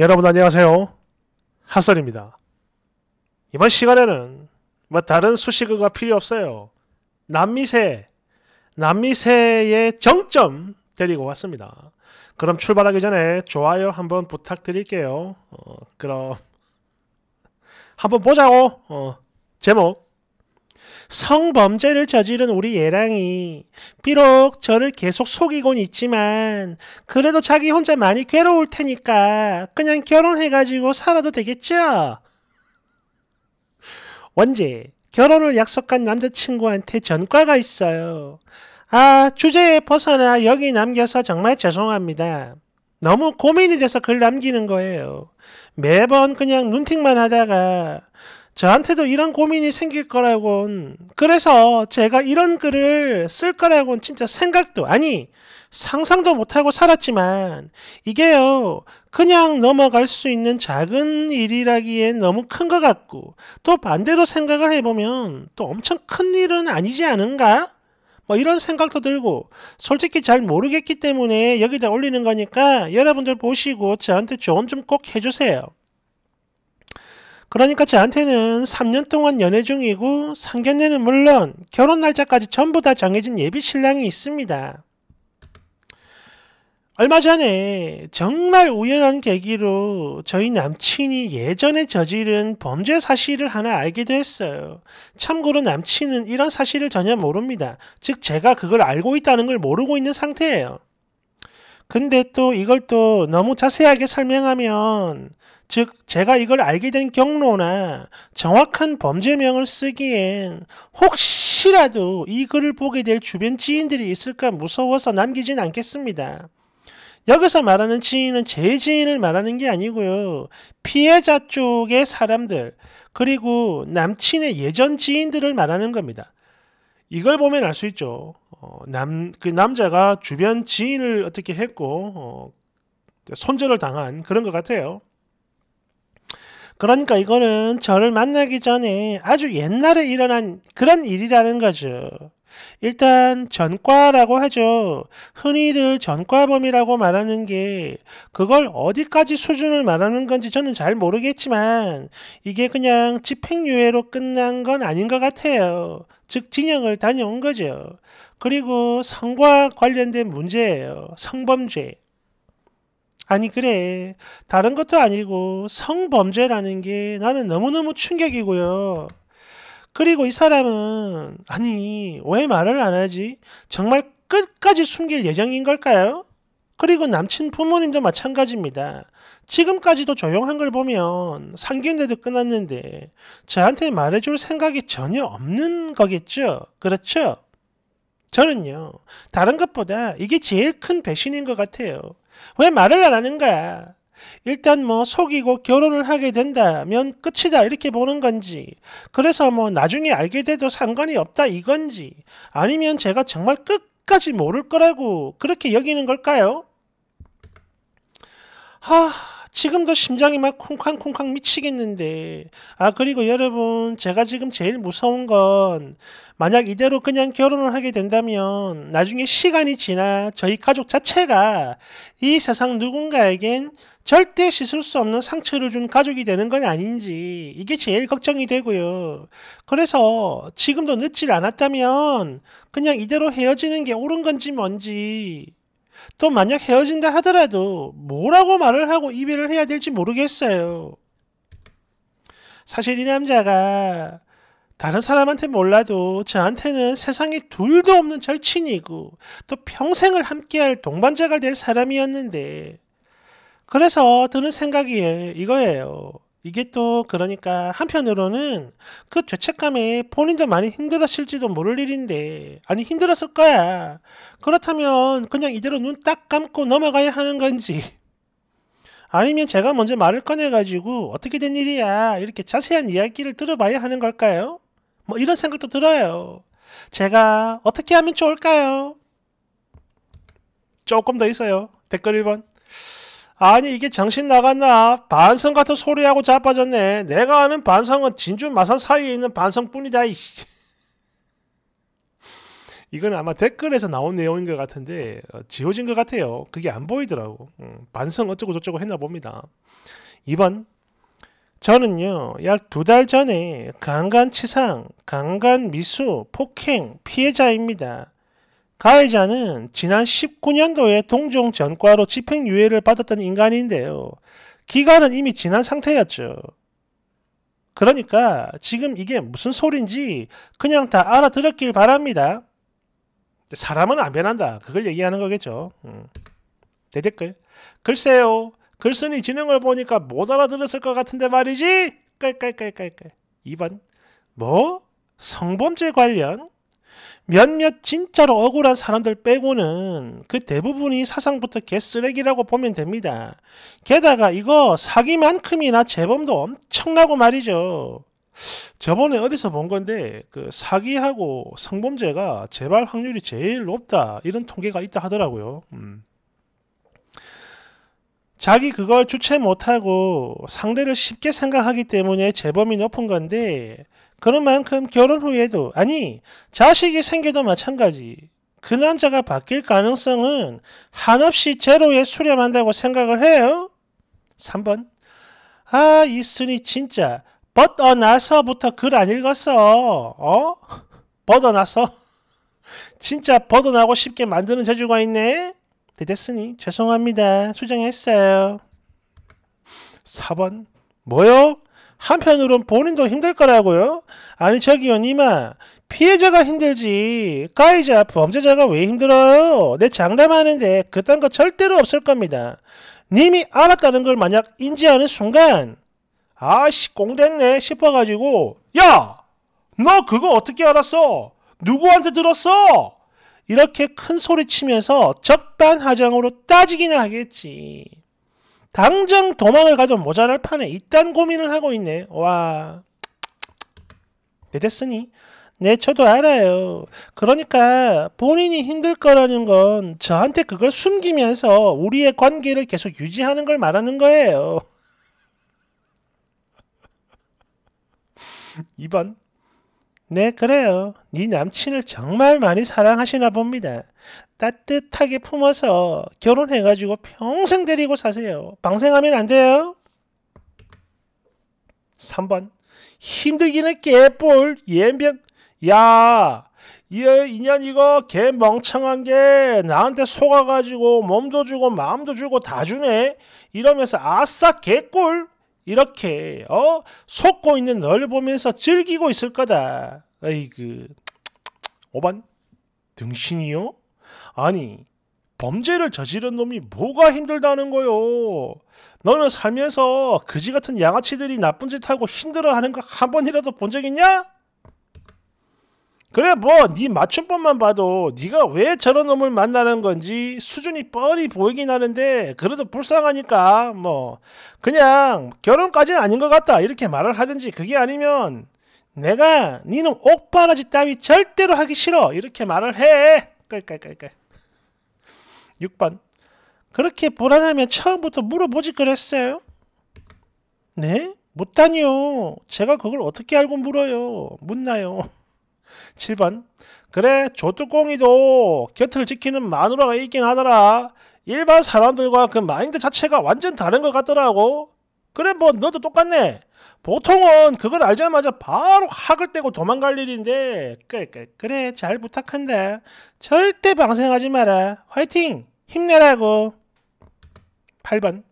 여러분 안녕하세요. 핫설입니다. 이번 시간에는 뭐 다른 수식어가 필요 없어요. 남미세, 남미세의 정점 데리고 왔습니다. 그럼 출발하기 전에 좋아요 한번 부탁드릴게요. 어, 그럼 한번 보자고. 어, 제목 성범죄를 저지른 우리 예랑이 비록 저를 계속 속이곤 있지만 그래도 자기 혼자 많이 괴로울 테니까 그냥 결혼해가지고 살아도 되겠죠? 원제 결혼을 약속한 남자친구한테 전과가 있어요. 아 주제에 벗어나 여기 남겨서 정말 죄송합니다. 너무 고민이 돼서 글 남기는 거예요. 매번 그냥 눈팅만 하다가 저한테도 이런 고민이 생길 거라곤 그래서 제가 이런 글을 쓸 거라곤 진짜 생각도 아니 상상도 못하고 살았지만 이게요 그냥 넘어갈 수 있는 작은 일이라기엔 너무 큰 것 같고 또 반대로 생각을 해보면 또 엄청 큰 일은 아니지 않은가? 뭐 이런 생각도 들고 솔직히 잘 모르겠기 때문에 여기다 올리는 거니까 여러분들 보시고 저한테 조언 좀 꼭 해주세요. 그러니까 저한테는 3년 동안 연애 중이고 상견례는 물론 결혼 날짜까지 전부 다 정해진 예비 신랑이 있습니다. 얼마 전에 정말 우연한 계기로 저희 남친이 예전에 저지른 범죄 사실을 하나 알게 됐어요. 참고로 남친은 이런 사실을 전혀 모릅니다. 즉 제가 그걸 알고 있다는 걸 모르고 있는 상태예요. 근데 또 이걸 또 너무 자세하게 설명하면 즉, 제가 이걸 알게 된 경로나 정확한 범죄명을 쓰기엔 혹시라도 이 글을 보게 될 주변 지인들이 있을까 무서워서 남기진 않겠습니다. 여기서 말하는 지인은 제 지인을 말하는 게 아니고요. 피해자 쪽의 사람들, 그리고 남친의 예전 지인들을 말하는 겁니다. 이걸 보면 알 수 있죠. 어, 남, 그 남자가 주변 지인을 어떻게 했고, 어, 손절을 당한 그런 것 같아요. 그러니까 이거는 저를 만나기 전에 아주 옛날에 일어난 그런 일이라는 거죠. 일단 전과라고 하죠. 흔히들 전과범이라고 말하는 게 그걸 어디까지 수준을 말하는 건지 저는 잘 모르겠지만 이게 그냥 집행유예로 끝난 건 아닌 것 같아요. 즉 징역을 다녀온 거죠. 그리고 성과 관련된 문제예요. 성범죄. 아니 그래 다른 것도 아니고 성범죄라는 게 나는 너무너무 충격이고요. 그리고 이 사람은 아니 왜 말을 안 하지? 정말 끝까지 숨길 예정인 걸까요? 그리고 남친 부모님도 마찬가지입니다. 지금까지도 조용한 걸 보면 상견례도 끝났는데 저한테 말해줄 생각이 전혀 없는 거겠죠? 그렇죠? 저는요, 다른 것보다 이게 제일 큰 배신인 것 같아요. 왜 말을 안 하는 거야? 일단 뭐 속이고 결혼을 하게 된다면 끝이다 이렇게 보는 건지 그래서 뭐 나중에 알게 돼도 상관이 없다 이건지 아니면 제가 정말 끝까지 모를 거라고 그렇게 여기는 걸까요? 하... 지금도 심장이 막 쿵쾅쿵쾅 미치겠는데. 아, 그리고 여러분, 제가 지금 제일 무서운 건, 만약 이대로 그냥 결혼을 하게 된다면, 나중에 시간이 지나 저희 가족 자체가 이 세상 누군가에겐 절대 씻을 수 없는 상처를 준 가족이 되는 건 아닌지, 이게 제일 걱정이 되고요. 그래서 지금도 늦질 않았다면, 그냥 이대로 헤어지는 게 옳은 건지 뭔지, 또 만약 헤어진다 하더라도 뭐라고 말을 하고 이별을 해야 될지 모르겠어요. 사실 이 남자가 다른 사람한테 몰라도 저한테는 세상에 둘도 없는 절친이고 또 평생을 함께할 동반자가 될 사람이었는데 그래서 드는 생각이 이거예요. 이게 또 그러니까 한편으로는 그 죄책감에 본인도 많이 힘들었을지도 모를 일인데 아니 힘들었을 거야 그렇다면 그냥 이대로 눈 딱 감고 넘어가야 하는 건지 아니면 제가 먼저 말을 꺼내 가지고 어떻게 된 일이야 이렇게 자세한 이야기를 들어봐야 하는 걸까요 뭐 이런 생각도 들어요 제가 어떻게 하면 좋을까요 조금 더 있어요 댓글 1번 아니 이게 정신 나갔나? 반성 같은 소리하고 자빠졌네. 내가 아는 반성은 진주 마산 사이에 있는 반성뿐이다. 이씨. 이건 아마 댓글에서 나온 내용인 것 같은데 어, 지워진 것 같아요. 그게 안 보이더라고. 음, 반성 어쩌고 저쩌고 했나 봅니다. 이번 저는요 약 두 달 전에 강간치상, 강간미수, 폭행 피해자입니다. 가해자는 지난 19년도에 동종 전과로 집행유예를 받았던 인간인데요. 기간은 이미 지난 상태였죠. 그러니까 지금 이게 무슨 소린지 그냥 다 알아들었길 바랍니다. 사람은 안 변한다. 그걸 얘기하는 거겠죠. 음. 댓글 글쎄요. 글쓴이 지능을 보니까 못 알아들었을 것 같은데 말이지. 깔깔깔깔깔. 2번. 뭐? 성범죄 관련? 몇몇 진짜로 억울한 사람들 빼고는 그 대부분이 사상부터 개쓰레기라고 보면 됩니다. 게다가 이거 사기만큼이나 재범도 엄청나고 말이죠. 저번에 어디서 본 건데 그 사기하고 성범죄가 재발 확률이 제일 높다 이런 통계가 있다 하더라고요. 음. 자기 그걸 주체 못하고 상대를 쉽게 생각하기 때문에 재범이 높은 건데 그런 만큼 결혼 후에도 아니 자식이 생겨도 마찬가지 그 남자가 바뀔 가능성은 한없이 제로에 수렴한다고 생각을 해요. 3번 아이 순이 진짜 벗어나서부터 글 안 읽었어. 어? 벗어나서? 진짜 벗어나고 싶게 만드는 재주가 있네? 됐으니 죄송합니다. 수정했어요. 4번 뭐요? 한편으론 본인도 힘들 거라고요. 아니 저 의원님아 피해자가 힘들지 가해자 범죄자가 왜 힘들어요? 내 장담하는데 그딴 거 절대로 없을 겁니다. 님이 알았다는 걸 만약 인지하는 순간 아씨 꽁됐네 싶어가지고 야! 너 그거 어떻게 알았어? 누구한테 들었어? 이렇게 큰 소리 치면서 적반하장으로 따지기나 하겠지. 당장 도망을 가도 모자랄 판에 이딴 고민을 하고 있네. 와. 내 됐으니. 네, 저도 알아요. 그러니까 본인이 힘들 거라는 건 저한테 그걸 숨기면서 우리의 관계를 계속 유지하는 걸 말하는 거예요. 2번. 네, 그래요. 네 남친을 정말 많이 사랑하시나 봅니다. 따뜻하게 품어서 결혼해가지고 평생 데리고 사세요. 방생하면 안 돼요. 3번. 힘들기는 개뿔, 예병. 야, 이 인연 이거 개 멍청한 게 나한테 속아가지고 몸도 주고 마음도 주고 다 주네. 이러면서 아싸 개꿀. 이렇게 어 속고 있는 널 보면서 즐기고 있을 거다. 아이그 5번 등신이요? 아니 범죄를 저지른 놈이 뭐가 힘들다는 거요? 너는 살면서 그지 같은 양아치들이 나쁜 짓 하고 힘들어하는 거 한 번이라도 본 적 있냐? 그래 뭐 네 맞춤법만 봐도 네가 왜 저런 놈을 만나는 건지 수준이 뻔히 보이긴 하는데 그래도 불쌍하니까 뭐 그냥 결혼까지는 아닌 것 같다 이렇게 말을 하든지 그게 아니면 내가 니는 옥바라지 따위 절대로 하기 싫어 이렇게 말을 해 깔깔깔깔 6번 그렇게 불안하면 처음부터 물어보지 그랬어요 네? 못다니요 제가 그걸 어떻게 알고 물어요 묻나요 7번 그래 조뚜꽁이도 곁을 지키는 마누라가 있긴 하더라 일반 사람들과 그 마인드 자체가 완전 다른 것 같더라고 그래 뭐 너도 똑같네 보통은 그걸 알자마자 바로 학을 떼고 도망갈 일인데 그래 그래 그래 잘 부탁한다 절대 방생하지 마라 화이팅 힘내라고 8번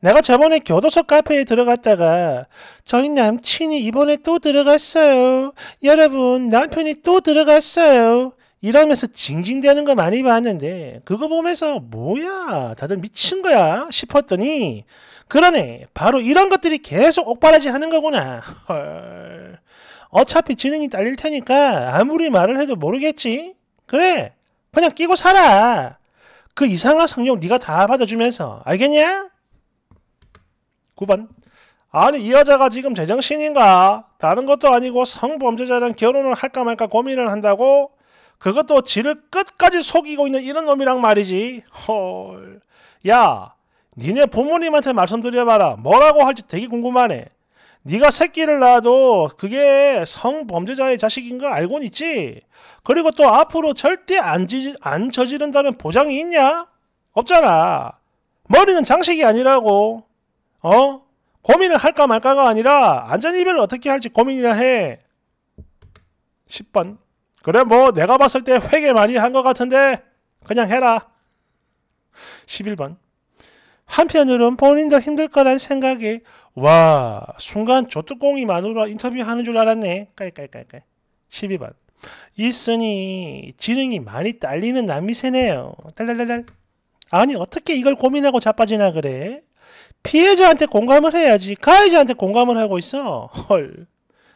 내가 저번에 교도소 카페에 들어갔다가 저희 남친이 이번에 또 들어갔어요. 여러분 남편이 또 들어갔어요. 이러면서 징징대는 거 많이 봤는데 그거 보면서 뭐야 다들 미친 거야 싶었더니 그러네 바로 이런 것들이 계속 옥바라지 하는 거구나 헐 어차피 지능이 딸릴 테니까 아무리 말을 해도 모르겠지 그래 그냥 끼고 살아 그 이상한 성욕 네가 다 받아주면서 알겠냐? 9번 아니 이 여자가 지금 제정신인가? 다른 것도 아니고 성범죄자랑 결혼을 할까 말까 고민을 한다고? 그것도 지를 끝까지 속이고 있는 이런 놈이랑 말이지. 헐. 야, 니네 부모님한테 말씀드려봐라. 뭐라고 할지 되게 궁금하네. 네가 새끼를 낳아도 그게 성범죄자의 자식인 거 알고는 있지? 그리고 또 앞으로 절대 안, 지, 안 저지른다는 보장이 있냐? 없잖아. 머리는 장식이 아니라고. 어? 고민을 할까 말까가 아니라 안전이별을 어떻게 할지 고민이나 해. 10번. 그래 뭐 내가 봤을 때 회계 많이 한 것 같은데 그냥 해라. 11번. 한편으론 본인도 힘들 거란 생각이와 순간 조뚜껑이 마누라 인터뷰하는 줄 알았네. 깔깔깔깔. 12번. 있으니 지능이 많이 딸리는 남이세네요. 딸달달달 아니 어떻게 이걸 고민하고 자빠지나 그래? 피해자한테 공감을 해야지 가해자한테 공감을 하고 있어. 헐.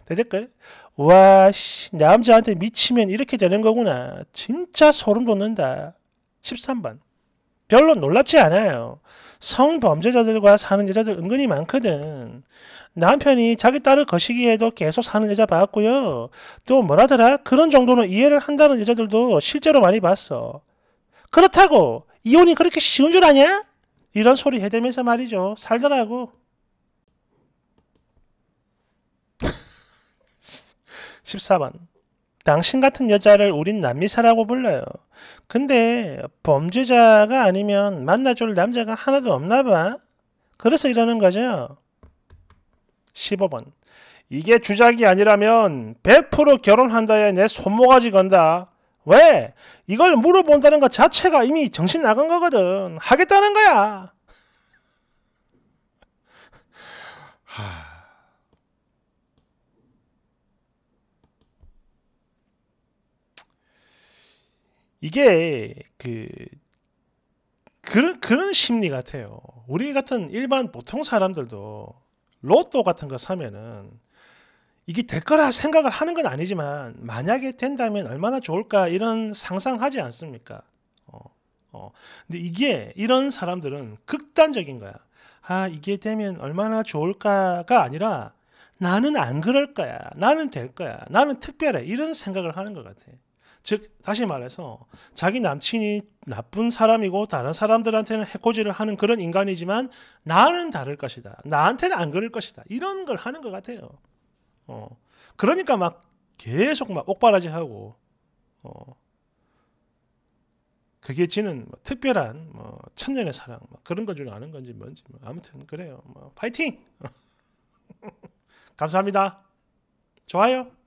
대댓글. 와, 씨, 남자한테 미치면 이렇게 되는 거구나. 진짜 소름 돋는다. 13번. 별로 놀랍지 않아요. 성범죄자들과 사는 여자들 은근히 많거든. 남편이 자기 딸을 거시기에도 계속 사는 여자 봤고요. 또 뭐라더라? 그런 정도는 이해를 한다는 여자들도 실제로 많이 봤어. 그렇다고 이혼이 그렇게 쉬운 줄 아냐? 이런 소리 해대면서 말이죠. 살더라고. 14번. 당신 같은 여자를 우린 남미사라고 불러요. 근데 범죄자가 아니면 만나줄 남자가 하나도 없나 봐. 그래서 이러는 거죠. 15번. 이게 주작이 아니라면 100% 결혼한다에 내 손모가지 건다. 왜? 이걸 물어본다는 것 자체가 이미 정신 나간 거거든. 하겠다는 거야. 하... 이게 그 그런 그런 심리 같아요. 우리 같은 일반 보통 사람들도 로또 같은 거 사면은 이게 될 거라 생각을 하는 건 아니지만 만약에 된다면 얼마나 좋을까 이런 상상하지 않습니까? 어, 어. 근데 이게 이런 사람들은 극단적인 거야. 아 이게 되면 얼마나 좋을까가 아니라 나는 안 그럴 거야. 나는 될 거야. 나는 특별해. 이런 생각을 하는 것 같아. 즉 다시 말해서 자기 남친이 나쁜 사람이고 다른 사람들한테는 해코지를 하는 그런 인간이지만 나는 다를 것이다. 나한테는 안 그럴 것이다. 이런 걸 하는 것 같아요. 어. 그러니까 막 계속 막 옥바라지 하고 어. 그게 지는 뭐 특별한 뭐 천년의 사랑 뭐 그런 건 줄 아는 건지 뭔지 뭐 아무튼 그래요. 뭐 파이팅! 감사합니다. 좋아요.